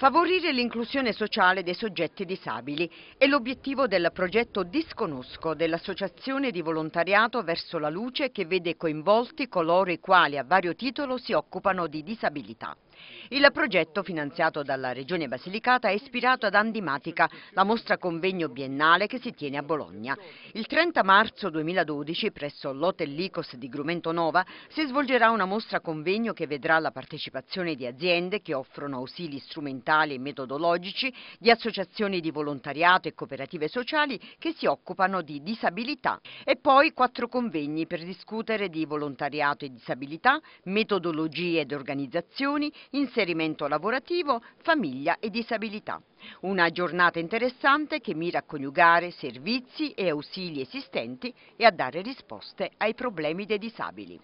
Favorire l'inclusione sociale dei soggetti disabili è l'obiettivo del progetto Disconosco dell'Associazione di Volontariato Verso la Luce che vede coinvolti coloro i quali a vario titolo si occupano di disabilità. Il progetto, finanziato dalla Regione Basilicata, è ispirato ad Andimatica, la mostra convegno biennale che si tiene a Bologna. Il 30 marzo 2012, presso l'Hotel Licos di Grumento Nova, si svolgerà una mostra convegno che vedrà la partecipazione di aziende che offrono ausili strumentali strumentali e metodologici di associazioni di volontariato e cooperative sociali che si occupano di disabilità e poi quattro convegni per discutere di volontariato e disabilità, metodologie ed organizzazioni, inserimento lavorativo, famiglia e disabilità. Una giornata interessante che mira a coniugare servizi e ausili esistenti e a dare risposte ai problemi dei disabili.